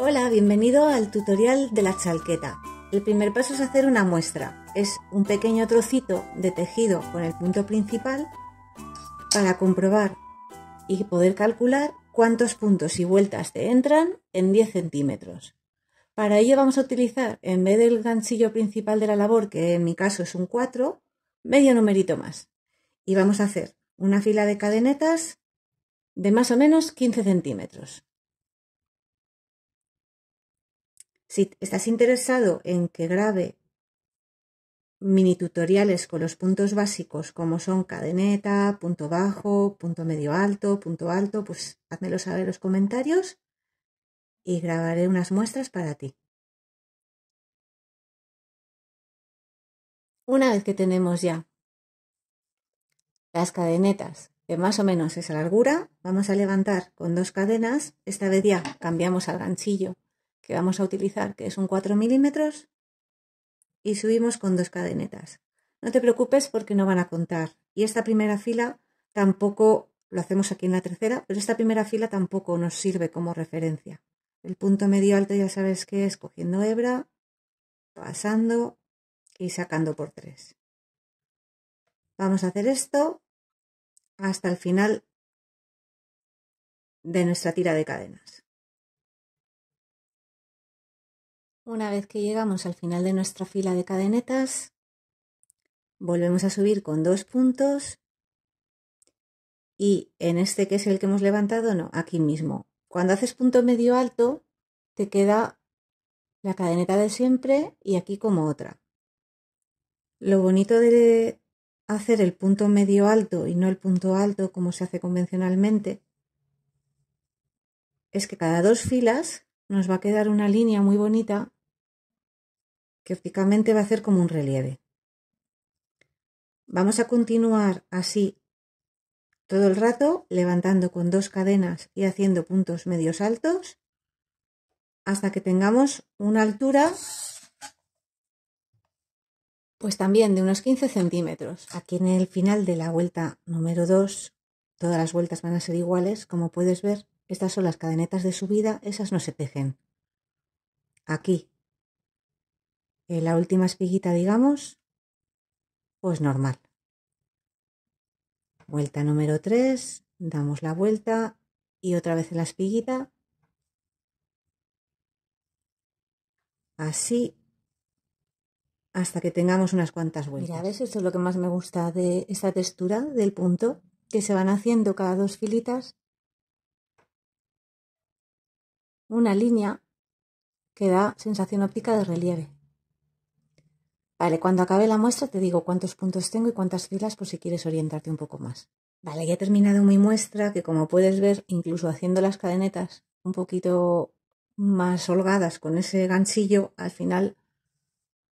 Hola, bienvenido al tutorial de la chalqueta. El primer paso es hacer una muestra. Es un pequeño trocito de tejido con el punto principal para comprobar y poder calcular cuántos puntos y vueltas te entran en 10 centímetros. Para ello vamos a utilizar, en vez del ganchillo principal de la labor, que en mi caso es un 4, medio numerito más. Y vamos a hacer una fila de cadenetas de más o menos 15 centímetros. Si estás interesado en que grabe mini tutoriales con los puntos básicos como son cadeneta, punto bajo, punto medio alto, punto alto, pues házmelo saber en los comentarios y grabaré unas muestras para ti. Una vez que tenemos ya las cadenetas, que más o menos es a largura, vamos a levantar con dos cadenas, esta vez ya cambiamos al ganchillo que vamos a utilizar, que es un 4 milímetros, y subimos con dos cadenetas. No te preocupes porque no van a contar. Y esta primera fila tampoco, lo hacemos aquí en la tercera, pero esta primera fila tampoco nos sirve como referencia. El punto medio alto ya sabes que es cogiendo hebra, pasando y sacando por tres. Vamos a hacer esto hasta el final de nuestra tira de cadenas. Una vez que llegamos al final de nuestra fila de cadenetas, volvemos a subir con dos puntos y en este que es el que hemos levantado, no, aquí mismo. Cuando haces punto medio alto, te queda la cadeneta de siempre y aquí como otra. Lo bonito de hacer el punto medio alto y no el punto alto como se hace convencionalmente es que cada dos filas nos va a quedar una línea muy bonita que ópticamente va a hacer como un relieve. Vamos a continuar así todo el rato, levantando con dos cadenas y haciendo puntos medios altos hasta que tengamos una altura pues también de unos 15 centímetros. Aquí en el final de la vuelta número 2, todas las vueltas van a ser iguales, como puedes ver, estas son las cadenetas de subida, esas no se tejen. Aquí eh, la última espiguita, digamos, pues normal. Vuelta número 3, damos la vuelta y otra vez en la espiguita. Así hasta que tengamos unas cuantas vueltas. Mira, ¿ves? Esto es lo que más me gusta de esta textura del punto, que se van haciendo cada dos filitas una línea que da sensación óptica de relieve. Vale, cuando acabe la muestra te digo cuántos puntos tengo y cuántas filas por si quieres orientarte un poco más. Vale, ya he terminado mi muestra que como puedes ver, incluso haciendo las cadenetas un poquito más holgadas con ese ganchillo, al final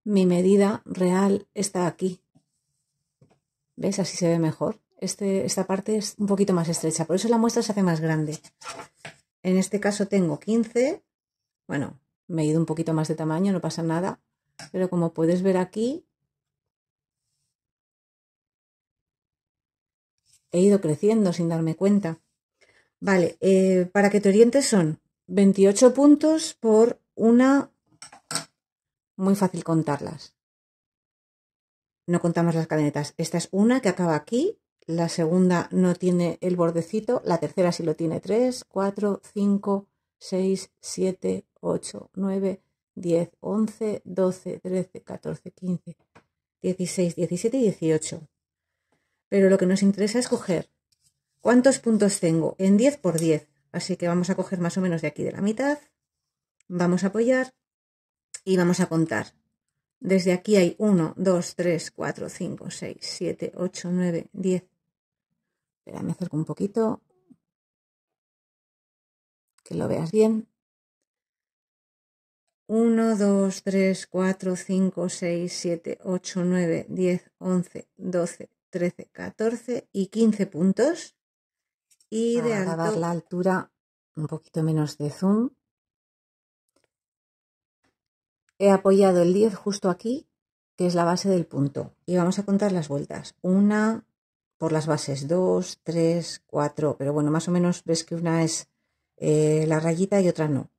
mi medida real está aquí. ¿Ves? Así se ve mejor. Este, esta parte es un poquito más estrecha, por eso la muestra se hace más grande. En este caso tengo 15, bueno, me he ido un poquito más de tamaño, no pasa nada. Pero como puedes ver aquí, he ido creciendo sin darme cuenta. Vale, eh, para que te orientes son 28 puntos por una... Muy fácil contarlas. No contamos las cadenetas. Esta es una que acaba aquí. La segunda no tiene el bordecito. La tercera sí lo tiene. 3, 4, 5, 6, 7, 8, 9, 10, 11, 12, 13, 14, 15, 16, 17 y 18. Pero lo que nos interesa es coger cuántos puntos tengo en 10 por 10. Así que vamos a coger más o menos de aquí de la mitad. Vamos a apoyar y vamos a contar. Desde aquí hay 1, 2, 3, 4, 5, 6, 7, 8, 9, 10. Espera, me acerco un poquito. Que lo veas bien. 1, 2, 3, 4, 5, 6, 7, 8, 9, 10, 11, 12, 13, 14 y 15 puntos. Y de Para alto... dar la altura, un poquito menos de zoom. He apoyado el 10 justo aquí, que es la base del punto. Y vamos a contar las vueltas. Una por las bases, 2, 3, 4. Pero bueno, más o menos ves que una es eh, la rayita y otra no.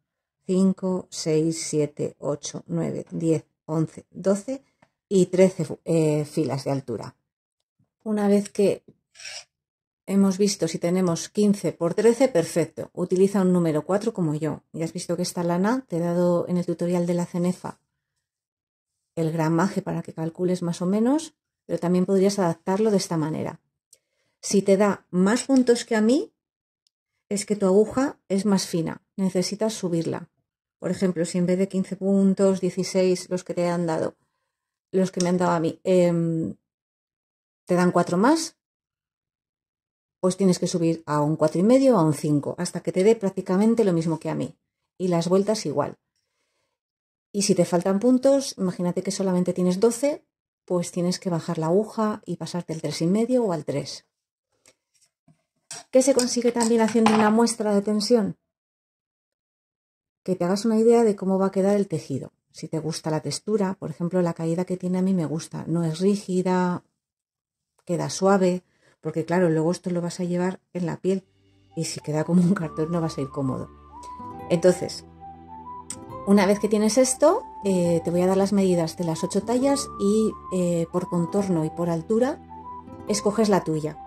5, 6, 7, 8, 9, 10, 11, 12 y 13 eh, filas de altura. Una vez que hemos visto si tenemos 15 por 13, perfecto. Utiliza un número 4 como yo. Ya has visto que esta lana te he dado en el tutorial de la cenefa el gramaje para que calcules más o menos, pero también podrías adaptarlo de esta manera. Si te da más puntos que a mí, es que tu aguja es más fina, necesitas subirla. Por ejemplo, si en vez de 15 puntos, 16 los que te han dado, los que me han dado a mí, em, te dan 4 más, pues tienes que subir a un 4,5 o a un 5, hasta que te dé prácticamente lo mismo que a mí. Y las vueltas igual. Y si te faltan puntos, imagínate que solamente tienes 12, pues tienes que bajar la aguja y pasarte al 3,5 o al 3. ¿Qué se consigue también haciendo una muestra de tensión? que te hagas una idea de cómo va a quedar el tejido. Si te gusta la textura, por ejemplo, la caída que tiene a mí me gusta, no es rígida, queda suave, porque claro, luego esto lo vas a llevar en la piel y si queda como un cartón no vas a ir cómodo. Entonces, una vez que tienes esto, eh, te voy a dar las medidas de las ocho tallas y eh, por contorno y por altura, escoges la tuya.